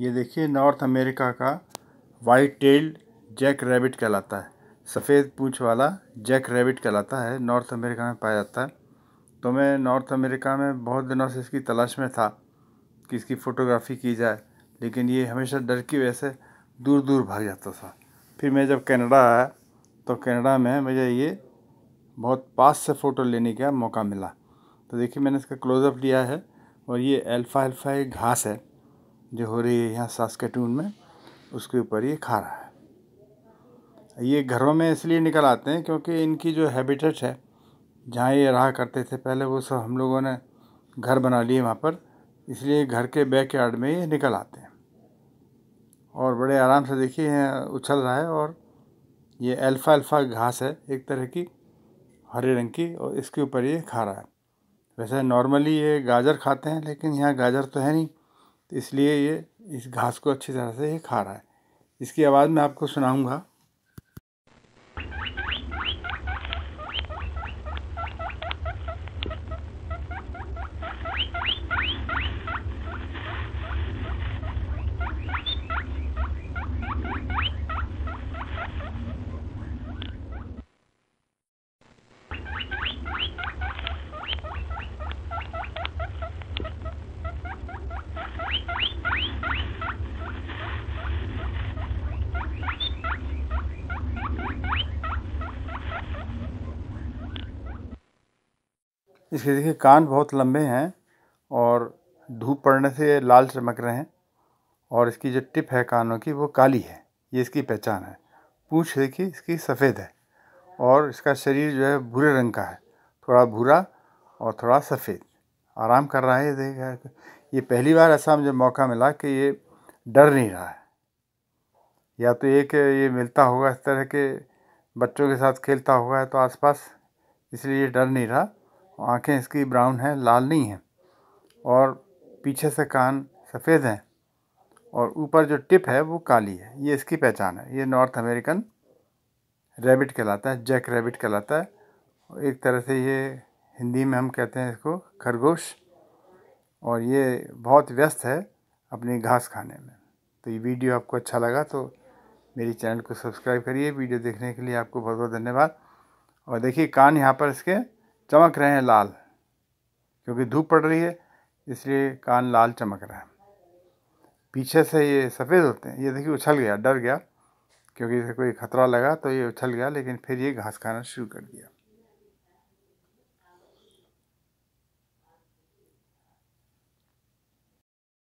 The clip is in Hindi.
ये देखिए नॉर्थ अमेरिका का वाइट टेल्ड जैक रैबिट कहलाता है सफ़ेद पूछ वाला जैक रैबिट कहलाता है नॉर्थ अमेरिका में पाया जाता है तो मैं नॉर्थ अमेरिका में बहुत दिनों से इसकी तलाश में था कि इसकी फ़ोटोग्राफ़ी की जाए लेकिन ये हमेशा डर की वजह से दूर दूर भाग जाता था फिर मैं जब कनाडा आया तो कनाडा में मुझे ये बहुत पास से फ़ोटो लेने का मौका मिला तो देखिए मैंने इसका क्लोज़अप लिया है और ये अल्फ़ा अल्फ़ा एक घास है जो हो रही है यहाँ सास्केटून में उसके ऊपर ये खा रहा है ये घरों में इसलिए निकल आते हैं क्योंकि इनकी जो हैबिटेट है जहाँ ये रहा करते थे पहले वो सब हम लोगों ने घर बना लिए वहाँ पर इसलिए घर के बैक यार्ड में ये निकल आते हैं और बड़े आराम से देखिए उछल रहा है और ये अल्फ़ा अल्फ़ा घास है एक तरह की हरे रंग की और इसके ऊपर ये खा रहा है वैसे नॉर्मली ये गाजर खाते हैं लेकिन यहाँ गाजर तो है नहीं तो इसलिए ये इस घास को अच्छी तरह से ये खा रहा है इसकी आवाज़ मैं आपको सुनाऊँगा इसके देखिए कान बहुत लंबे हैं और धूप पड़ने से लाल चमक रहे हैं और इसकी जो टिप है कानों की वो काली है ये इसकी पहचान है पूछ देखिए इसकी सफ़ेद है और इसका शरीर जो है भूरे रंग का है थोड़ा भूरा और थोड़ा सफ़ेद आराम कर रहा है देख ये पहली बार ऐसा मुझे मौका मिला कि ये डर नहीं रहा है या तो एक ये मिलता होगा इस तरह के बच्चों के साथ खेलता होगा तो आसपास इसलिए डर नहीं रहा आंखें इसकी ब्राउन है लाल नहीं है और पीछे से कान सफ़ेद हैं और ऊपर जो टिप है वो काली है ये इसकी पहचान है ये नॉर्थ अमेरिकन रैबिट कहलाता है जैक रैबिट कहलाता है और एक तरह से ये हिंदी में हम कहते हैं इसको खरगोश और ये बहुत व्यस्त है अपनी घास खाने में तो ये वीडियो आपको अच्छा लगा तो मेरी चैनल को सब्सक्राइब करिए वीडियो देखने के लिए आपको बहुत बहुत धन्यवाद और देखिए कान यहाँ पर इसके चमक रहे हैं लाल क्योंकि धूप पड़ रही है इसलिए कान लाल चमक रहा है पीछे से ये सफ़ेद होते हैं ये देखिए उछल गया डर गया क्योंकि इसे कोई खतरा लगा तो ये उछल गया लेकिन फिर ये घास खाना शुरू कर दिया